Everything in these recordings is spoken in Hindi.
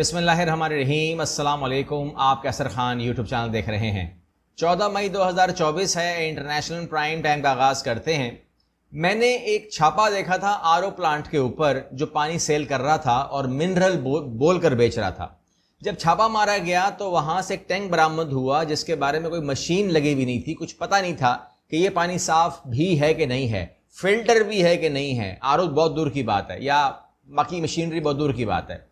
बिसमीम अल्लाम आप कैसर खान यूट्यूब चैनल देख रहे हैं 14 मई 2024 है इंटरनेशनल प्राइम टाइम का आगाज़ करते हैं मैंने एक छापा देखा था आर प्लांट के ऊपर जो पानी सेल कर रहा था और मिनरल बो, बोल कर बेच रहा था जब छापा मारा गया तो वहाँ से एक टैंक बरामद हुआ जिसके बारे में कोई मशीन लगी हुई नहीं थी कुछ पता नहीं था कि ये पानी साफ भी है कि नहीं है फिल्टर भी है कि नहीं है आर बहुत दूर की बात है या बाकी मशीनरी बहुत दूर की बात है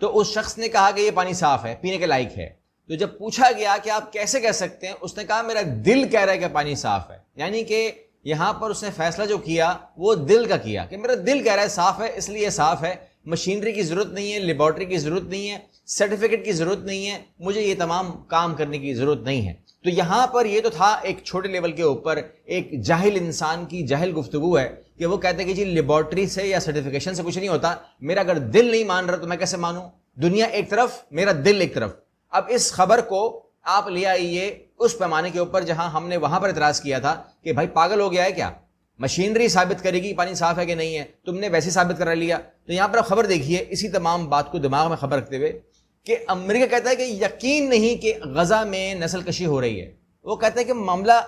तो उस शख्स ने कहा कि ये पानी साफ है पीने के लायक है तो जब पूछा गया कि आप कैसे कह सकते हैं उसने कहा मेरा दिल कह रहा है कि पानी साफ है यानी कि यहाँ पर उसने फैसला जो किया वो दिल का किया कि मेरा दिल कह रहा है साफ है इसलिए साफ है मशीनरी की ज़रूरत नहीं है लेबॉर्टरी की ज़रूरत नहीं है सर्टिफिकेट की ज़रूरत नहीं है मुझे ये तमाम काम करने की ज़रूरत नहीं है तो यहां पर ये तो था एक छोटे लेवल के ऊपर एक जाहिल इंसान की जाहिल गुफ्तगु है कि वो कहते हैं कि जी लेबॉर्ट्री से या सर्टिफिकेशन से कुछ नहीं होता मेरा अगर दिल नहीं मान रहा तो मैं कैसे मानूं दुनिया एक तरफ मेरा दिल एक तरफ अब इस खबर को आप ले आइए उस पैमाने के ऊपर जहां हमने वहां पर इतराज किया था कि भाई पागल हो गया है क्या मशीनरी साबित करेगी पानी साफ है कि नहीं है तुमने वैसे साबित करा लिया तो यहां पर आप खबर देखिए इसी तमाम बात को दिमाग में खबर रखते हुए कि अमेरिका कहता है कि यकीन नहीं कि गज़ा में नस्ल कशी हो रही है वो कहता है कि मामला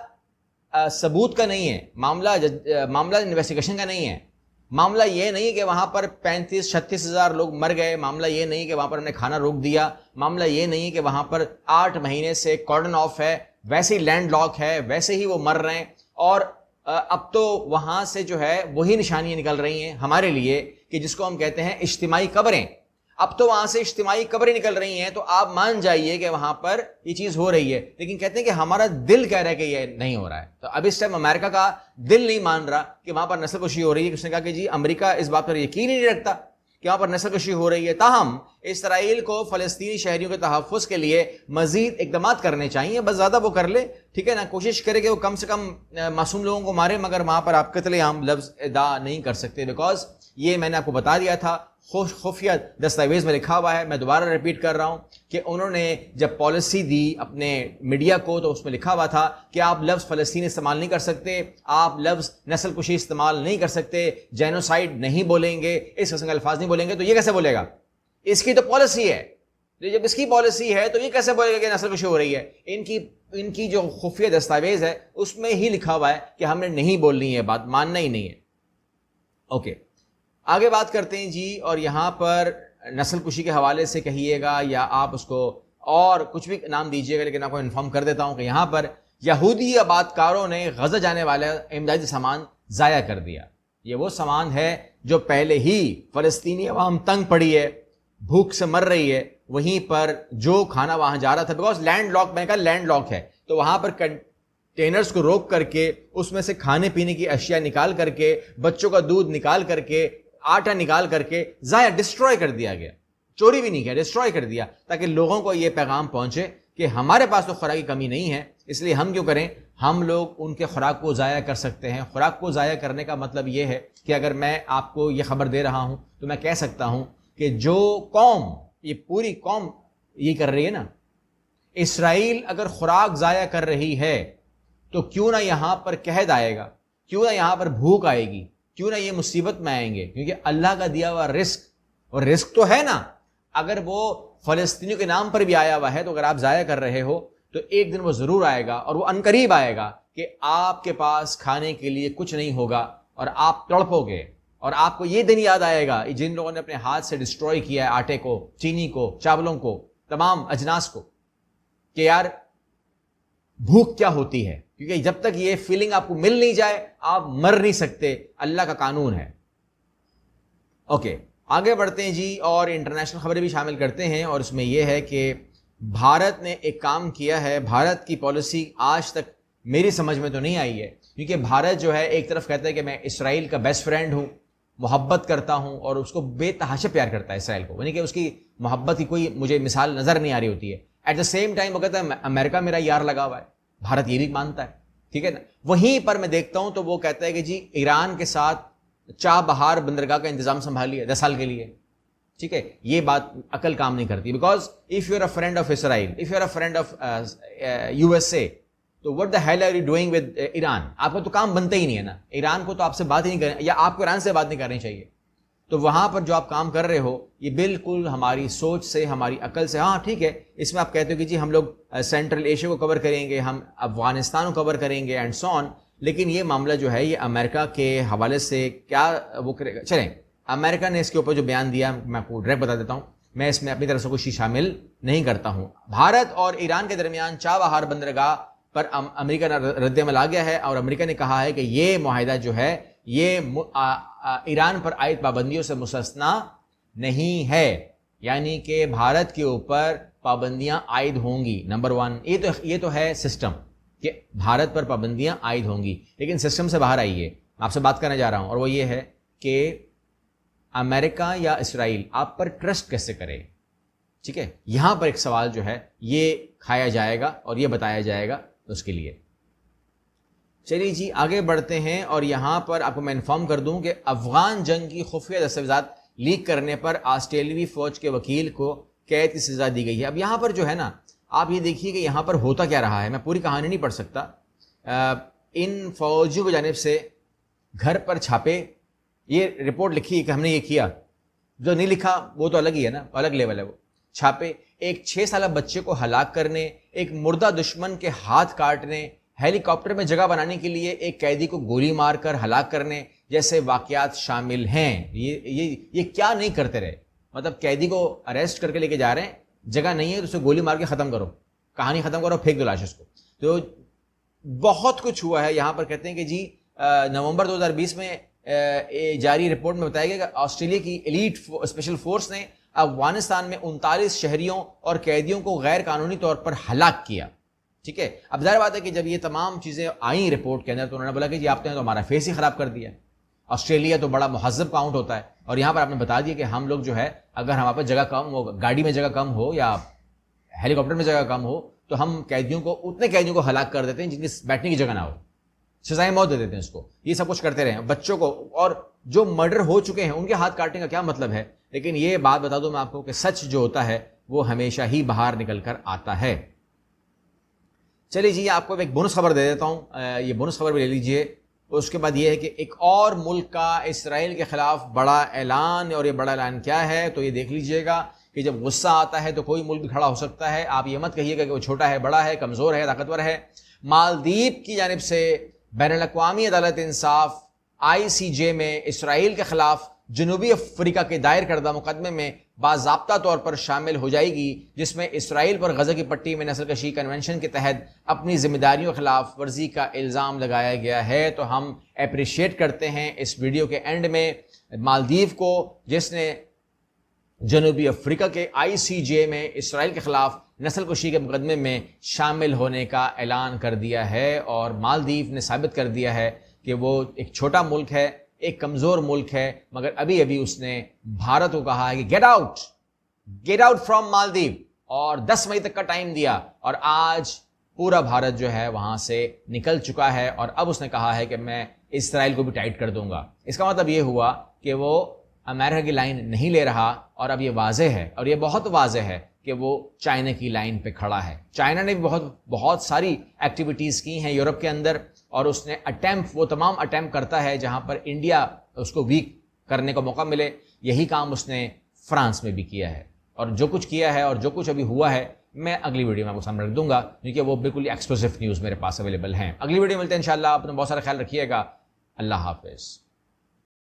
सबूत का नहीं है मामला जज, मामला इन्वेस्टिगेशन का नहीं है मामला ये नहीं कि वहाँ पर पैंतीस छत्तीस हज़ार लोग मर गए मामला ये नहीं कि वहाँ पर हमने खाना रोक दिया मामला ये नहीं कि वहाँ पर आठ महीने से कॉर्डन ऑफ है वैसे ही लैंड लॉक है वैसे ही वो मर रहे हैं और अब तो वहाँ से जो है वही निशानियाँ निकल रही हैं हमारे लिए कि जिसको हम कहते हैं इज्तमाही कबरें अब तो वहां से इज्तमाही खबरें निकल रही हैं तो आप मान जाइए कि वहां पर ये चीज हो रही है लेकिन कहते हैं कि हमारा दिल कह रहा है कि ये नहीं हो रहा है तो अब इस टाइम अमेरिका का दिल नहीं मान रहा कि वहां पर नस्ल कुशी हो रही है उसने कहा कि जी अमरीका इस बात पर यकीन नहीं रखता कि वहां पर नस्लकुशी हो रही है तहम इसराइल को फलस्तीनी शहरियों के तहफ़ के लिए मजीद इकदाम करने चाहिए बस ज़्यादा वो कर ले ठीक है ना कोशिश करे कि वो कम से कम मासूम लोगों को मारे मगर वहाँ पर आप कतले आम लफ्ज़ अदा नहीं कर सकते बिकॉज ये मैंने आपको बता दिया था खुफिया दस्तावेज़ में लिखा हुआ है मैं दोबारा रिपीट कर रहा हूँ कि उन्होंने जब पॉलिसी दी अपने मीडिया को तो उसमें लिखा हुआ था कि आप लफ्ज़ फ़लस्तीन इस्तेमाल नहीं कर सकते आप लफ्ज़ नस्ल कुशी इस्तेमाल नहीं कर सकते जेनोसाइड नहीं बोलेंगे इस किस्म के अल्फाज नहीं बोलेंगे तो ये कैसे बोलेगा इसकी तो पॉलिसी है तो जब इसकी पॉलिसी है तो ये कैसे बोलेगा कि नस्ल कुशी हो रही है इनकी इनकी जो खुफिया दस्तावेज़ है उसमें ही लिखा हुआ है कि हमने नहीं बोलनी है बात मानना ही नहीं है ओके okay. आगे बात करते हैं जी और यहाँ पर नस्ल कुशी के हवाले से कहिएगा या आप उसको और कुछ भी नाम दीजिएगा लेकिन आपको इन्फॉर्म कर देता हूँ कि यहाँ पर यहूदी आबादकारों ने गजा जाने वाला इमदादी सामान ज़ाया कर दिया ये वो सामान है जो पहले ही फ़लस्तनी आवाम तंग पड़ी है भूख से मर रही है वहीं पर जो खाना वहाँ जा रहा था बिकॉज लैंड लॉक मैं लैंड लॉक है तो वहाँ पर कंटेनर्स को रोक करके उसमें से खाने पीने की अशिया निकाल करके बच्चों का दूध निकाल करके आटा निकाल करके ज़ाया डिस्ट्रॉय कर दिया गया चोरी भी नहीं किया डिस्ट्रॉय कर दिया ताकि लोगों को यह पैगाम पहुंचे कि हमारे पास तो खुराक की कमी नहीं है इसलिए हम क्यों करें हम लोग उनके खुराक को ज़ाया कर सकते हैं खुराक को ज़ाया करने का मतलब ये है कि अगर मैं आपको ये खबर दे रहा हूँ तो मैं कह सकता हूँ कि जो कौम ये पूरी कौम ये कर रही है ना इसराइल अगर खुराक ज़ाया कर रही है तो क्यों ना यहाँ पर कहद आएगा क्यों ना यहाँ पर भूख आएगी क्यों ना ये मुसीबत में आएंगे क्योंकि अल्लाह का दिया हुआ रिस्क और रिस्क तो है ना अगर वो फ़लस्तियों के नाम पर भी आया हुआ है तो अगर आप ज़ाया कर रहे हो तो एक दिन वो ज़रूर आएगा और वो अनकरीब आएगा कि आपके पास खाने के लिए कुछ नहीं होगा और आप तड़पोगे और आपको ये दिन याद आएगा कि जिन लोगों ने अपने हाथ से डिस्ट्रॉय किया है आटे को चीनी को चावलों को तमाम अजनास को कि यार भूख क्या होती है क्योंकि जब तक ये फीलिंग आपको मिल नहीं जाए आप मर नहीं सकते अल्लाह का कानून है ओके आगे बढ़ते हैं जी और इंटरनेशनल खबरें भी शामिल करते हैं और उसमें यह है कि भारत ने एक काम किया है भारत की पॉलिसी आज तक मेरी समझ में तो नहीं आई है क्योंकि भारत जो है एक तरफ कहता है कि मैं इसराइल का बेस्ट फ्रेंड हूँ मोहब्बत करता हूँ और उसको बेतहाशा प्यार करता है इसराइल को यानी कि उसकी मोहब्बत की कोई मुझे मिसाल नज़र नहीं आ रही होती है एट द सेम टाइम वो कहता है अमेरिका मेरा यार लगा हुआ है भारत ये भी मानता है ठीक है ना वहीं पर मैं देखता हूं तो वो कहता है कि जी ईरान के साथ बहार बंदरगाह का इंतजाम लिया दस साल के लिए ठीक है ये बात अकल काम नहीं करती because if you are a friend of Israel if you are a friend of USA तो what the hell are you doing with Iran आपका तो काम बनता ही नहीं है ना ईरान को तो आपसे बात ही नहीं करें या आपको ईरान से बात नहीं करनी चाहिए तो वहाँ पर जो आप काम कर रहे हो ये बिल्कुल हमारी सोच से हमारी अकल से हाँ ठीक है इसमें आप कहते हो कि जी हम लोग सेंट्रल एशिया को कवर करेंगे हम अफगानिस्तान को कवर करेंगे एंड सॉन लेकिन ये मामला जो है ये अमेरिका के हवाले से क्या वो करेगा चलें अमेरिका ने इसके ऊपर जो बयान दिया मैं आपको डायरेक्ट बता देता हूँ मैं इसमें अपनी तरफ से कुछ शामिल नहीं करता हूँ भारत और ईरान के दरमियान चाबहार बंदरगाह पर अमेरिका रद्द में आ गया है और अमेरिका ने कहा है कि ये माहिदा जो है ये ईरान पर आयत पाबंदियों से मुसस्ना नहीं है यानी कि भारत के ऊपर पाबंदियां आयद होंगी नंबर वन ये तो ये तो है सिस्टम कि भारत पर पाबंदियां आयद होंगी लेकिन सिस्टम से बाहर आइए आपसे बात करने जा रहा हूं और वो ये है कि अमेरिका या इसराइल आप पर ट्रस्ट कैसे करे ठीक है यहां पर एक सवाल जो है ये खाया जाएगा और ये बताया जाएगा उसके लिए चलिए जी आगे बढ़ते हैं और यहां पर आपको मैं इन्फॉर्म कर दूं कि अफगान जंग की खुफिया दस्तावेजात लीक करने पर ऑस्ट्रेलवी फौज के वकील को कैद की सजा दी गई है अब यहाँ पर जो है ना आप ये देखिए कि यहां पर होता क्या रहा है मैं पूरी कहानी नहीं पढ़ सकता इन फौजियों की जानब से घर पर छापे ये रिपोर्ट लिखी कि हमने ये किया जो नहीं लिखा वो तो अलग ही है ना अलग लेवल है वो छापे एक छः साल बच्चे को हलाक करने एक मुर्दा दुश्मन के हाथ काटने हेलीकॉप्टर में जगह बनाने के लिए एक कैदी को गोली मारकर हलाक करने जैसे वाकयात शामिल हैं ये ये ये क्या नहीं करते रहे मतलब कैदी को अरेस्ट करके लेके जा रहे हैं जगह नहीं है तो उसे गोली मार के ख़त्म करो कहानी ख़त्म करो फेंक दो लाश उसको तो बहुत कुछ हुआ है यहाँ पर कहते हैं कि जी नवंबर 2020 में जारी रिपोर्ट में बताया गया कि ऑस्ट्रेलिया की एलिट फो, स्पेशल फोर्स ने अफगानिस्तान में उनतालीस शहरियों और कैदियों को गैर कानूनी तौर पर हलाक किया ठीक है अब जाहिर बात है कि जब ये तमाम चीज़ें आई रिपोर्ट के अंदर तो उन्होंने बोला कि जी आपने तो हमारा फेस ही ख़राब कर दिया ऑस्ट्रेलिया तो बड़ा महजब काउंट होता है और यहाँ पर आपने बता दिया कि हम लोग जो है अगर हमारे पास जगह कम हो गाड़ी में जगह कम हो या हेलीकॉप्टर में जगह कम हो तो हम कैदियों को उतने कैदियों को हलाक कर देते हैं जिनकी बैठने की जगह ना हो सजाएं मौत दे देते हैं उसको ये सब कुछ करते रहे बच्चों को और जो मर्डर हो चुके हैं उनके हाथ काटने का क्या मतलब है लेकिन ये बात बता दूं मैं आपको कि सच जो होता है वो हमेशा ही बाहर निकल कर आता है चलिए जी आपको एक बोनस खबर दे देता हूँ ये बोनस खबर भी ले लीजिए उसके बाद ये है कि एक और मुल्क का इसराइल के ख़िलाफ़ बड़ा ऐलान और ये बड़ा ऐलान क्या है तो ये देख लीजिएगा कि जब गुस्सा आता है तो कोई मुल्क भी खड़ा हो सकता है आप ये मत कहिएगा कि वो छोटा है बड़ा है कमज़ोर है ताकतवर है मालदीप की जानब से बैन अवी अदालत इंसाफ आई सी जे में इसराइल के ख़िलाफ़ जनूबी अफ्रीका के दायर करदा मुकदमे में बाबा तौर पर शामिल हो जाएगी जिसमें इसराइल पर गज़ा की पट्टी में नसल कशी कन्वेंशन के तहत अपनी जिम्मेदारियों खिलाफ वर्जी का इल्ज़ाम लगाया गया है तो हम अप्रिशिएट करते हैं इस वीडियो के एंड में मालदीव को जिसने जनूबी अफ्रीका के आईसीजे में इसराइल के ख़िलाफ़ नसल कुशी के मुकदमे में शामिल होने का ऐलान कर दिया है और मालदीव ने साबित कर दिया है कि वो एक छोटा मुल्क है एक कमज़ोर मुल्क है मगर अभी अभी उसने भारत को कहा है कि get out get out from Maldives और 10 मई तक का टाइम दिया और आज पूरा भारत जो है वहां से निकल चुका है और अब उसने कहा है कि मैं इसराइल को भी टाइट कर दूंगा इसका मतलब ये हुआ कि वो अमेरिका की लाइन नहीं ले रहा और अब ये वाजे है और ये बहुत वाजे है कि वो चाइना की लाइन पे खड़ा है चाइना ने भी बहुत बहुत सारी एक्टिविटीज़ की हैं यूरोप के अंदर और उसने अटैम्प वो तमाम अटैम्प करता है जहाँ पर इंडिया उसको वीक करने का मौका मिले यही काम उसने फ्रांस में भी किया है और जो कुछ किया है और जो कुछ अभी हुआ है मैं अगली वीडियो में आपको सामने रख दूंगा क्योंकि वो बिल्कुल एक्सक्लूसिव न्यूज़ मेरे पास अवेलेबल हैं अगली वीडियो मिलते हैं इंशाल्लाह अपना बहुत सारा ख्याल रखिएगा अल्लाह हाफिज़